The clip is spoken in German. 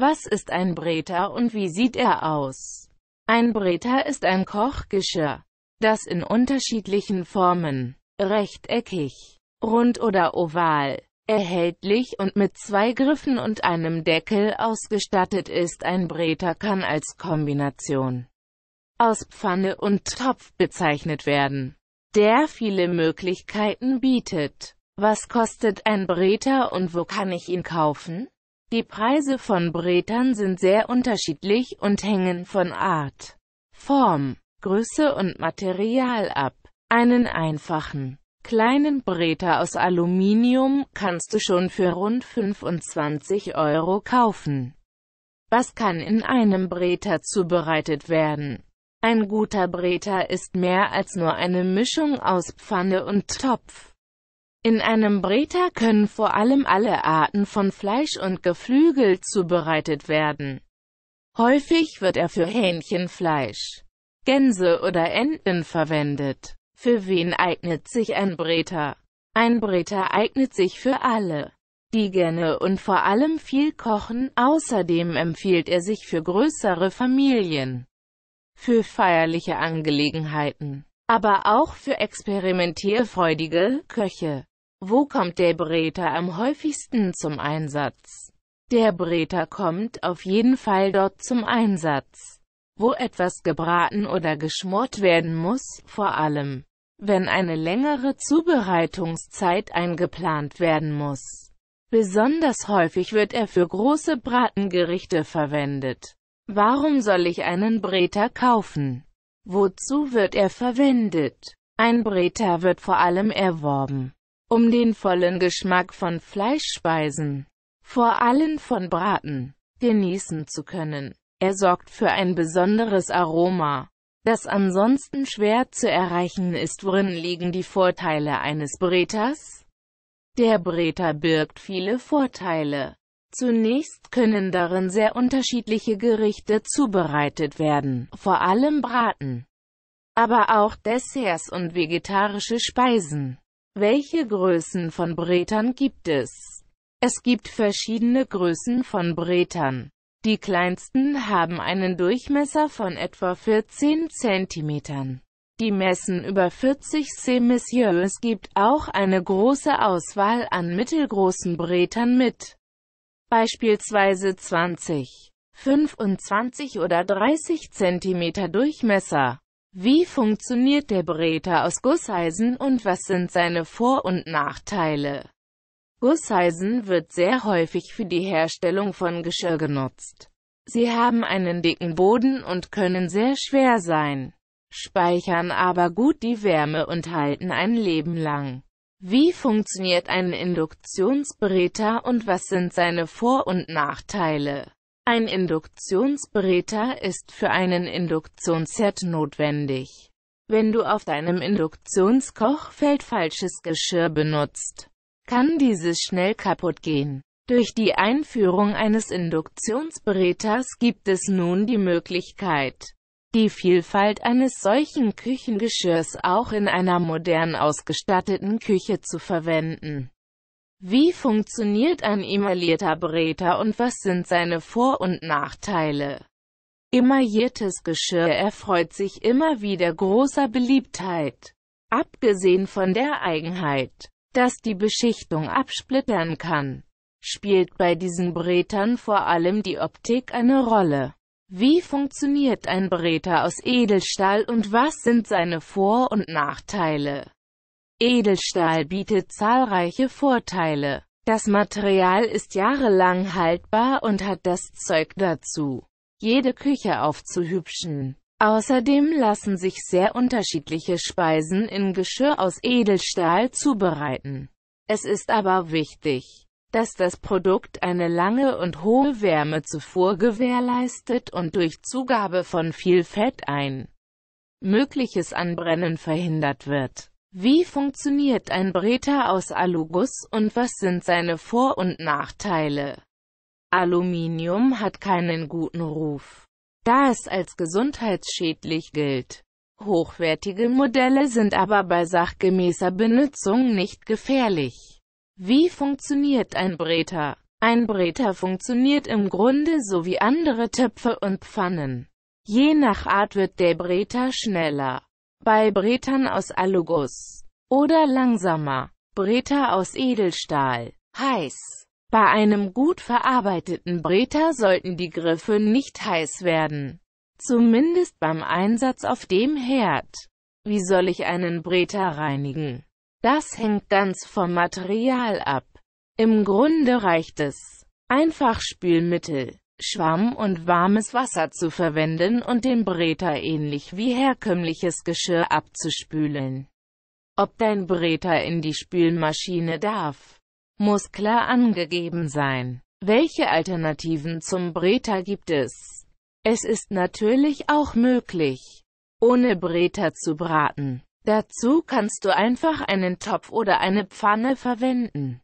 Was ist ein Breter und wie sieht er aus? Ein Breter ist ein Kochgeschirr, das in unterschiedlichen Formen, rechteckig, rund oder oval, erhältlich und mit zwei Griffen und einem Deckel ausgestattet ist. Ein Breter kann als Kombination aus Pfanne und Topf bezeichnet werden, der viele Möglichkeiten bietet. Was kostet ein Breter und wo kann ich ihn kaufen? Die Preise von Bretern sind sehr unterschiedlich und hängen von Art, Form, Größe und Material ab. Einen einfachen, kleinen Breter aus Aluminium kannst du schon für rund 25 Euro kaufen. Was kann in einem Breter zubereitet werden? Ein guter Breter ist mehr als nur eine Mischung aus Pfanne und Topf. In einem Breta können vor allem alle Arten von Fleisch und Geflügel zubereitet werden. Häufig wird er für Hähnchenfleisch, Gänse oder Enten verwendet. Für wen eignet sich ein Breta? Ein Breta eignet sich für alle, die gerne und vor allem viel kochen, außerdem empfiehlt er sich für größere Familien, für feierliche Angelegenheiten, aber auch für experimentierfreudige Köche. Wo kommt der Breter am häufigsten zum Einsatz? Der Breter kommt auf jeden Fall dort zum Einsatz, wo etwas gebraten oder geschmort werden muss, vor allem, wenn eine längere Zubereitungszeit eingeplant werden muss. Besonders häufig wird er für große Bratengerichte verwendet. Warum soll ich einen Breter kaufen? Wozu wird er verwendet? Ein Breter wird vor allem erworben um den vollen Geschmack von Fleischspeisen, vor allem von Braten, genießen zu können. Er sorgt für ein besonderes Aroma, das ansonsten schwer zu erreichen ist. Worin liegen die Vorteile eines Bretas? Der Breter birgt viele Vorteile. Zunächst können darin sehr unterschiedliche Gerichte zubereitet werden, vor allem Braten, aber auch Desserts und vegetarische Speisen. Welche Größen von Bretern gibt es? Es gibt verschiedene Größen von Bretern. Die kleinsten haben einen Durchmesser von etwa 14 cm. Die messen über 40 cm. Es gibt auch eine große Auswahl an mittelgroßen Bretern mit beispielsweise 20, 25 oder 30 cm Durchmesser. Wie funktioniert der Beräter aus Gusseisen und was sind seine Vor- und Nachteile? Gusseisen wird sehr häufig für die Herstellung von Geschirr genutzt. Sie haben einen dicken Boden und können sehr schwer sein, speichern aber gut die Wärme und halten ein Leben lang. Wie funktioniert ein Induktionsberäter und was sind seine Vor- und Nachteile? Ein Induktionsbräter ist für einen Induktionsherd notwendig. Wenn du auf deinem Induktionskochfeld falsches Geschirr benutzt, kann dieses schnell kaputt gehen. Durch die Einführung eines Induktionsberäters gibt es nun die Möglichkeit, die Vielfalt eines solchen Küchengeschirrs auch in einer modern ausgestatteten Küche zu verwenden. Wie funktioniert ein emaillierter Bräter und was sind seine Vor- und Nachteile? Emailliertes Geschirr erfreut sich immer wieder großer Beliebtheit. Abgesehen von der Eigenheit, dass die Beschichtung absplittern kann, spielt bei diesen Brätern vor allem die Optik eine Rolle. Wie funktioniert ein Bräter aus Edelstahl und was sind seine Vor- und Nachteile? Edelstahl bietet zahlreiche Vorteile. Das Material ist jahrelang haltbar und hat das Zeug dazu, jede Küche aufzuhübschen. Außerdem lassen sich sehr unterschiedliche Speisen in Geschirr aus Edelstahl zubereiten. Es ist aber wichtig, dass das Produkt eine lange und hohe Wärme zuvor gewährleistet und durch Zugabe von viel Fett ein mögliches Anbrennen verhindert wird. Wie funktioniert ein Breter aus Aluguss und was sind seine Vor- und Nachteile? Aluminium hat keinen guten Ruf, da es als gesundheitsschädlich gilt. Hochwertige Modelle sind aber bei sachgemäßer Benutzung nicht gefährlich. Wie funktioniert ein Breter? Ein Breter funktioniert im Grunde so wie andere Töpfe und Pfannen. Je nach Art wird der Breter schneller bei Bretern aus Aluguss oder langsamer Breter aus Edelstahl heiß. Bei einem gut verarbeiteten Breter sollten die Griffe nicht heiß werden. Zumindest beim Einsatz auf dem Herd. Wie soll ich einen Breter reinigen? Das hängt ganz vom Material ab. Im Grunde reicht es. Einfach Spülmittel. Schwamm und warmes Wasser zu verwenden und den Breter ähnlich wie herkömmliches Geschirr abzuspülen. Ob dein Breter in die Spülmaschine darf, muss klar angegeben sein. Welche Alternativen zum Breter gibt es? Es ist natürlich auch möglich, ohne Breter zu braten. Dazu kannst du einfach einen Topf oder eine Pfanne verwenden.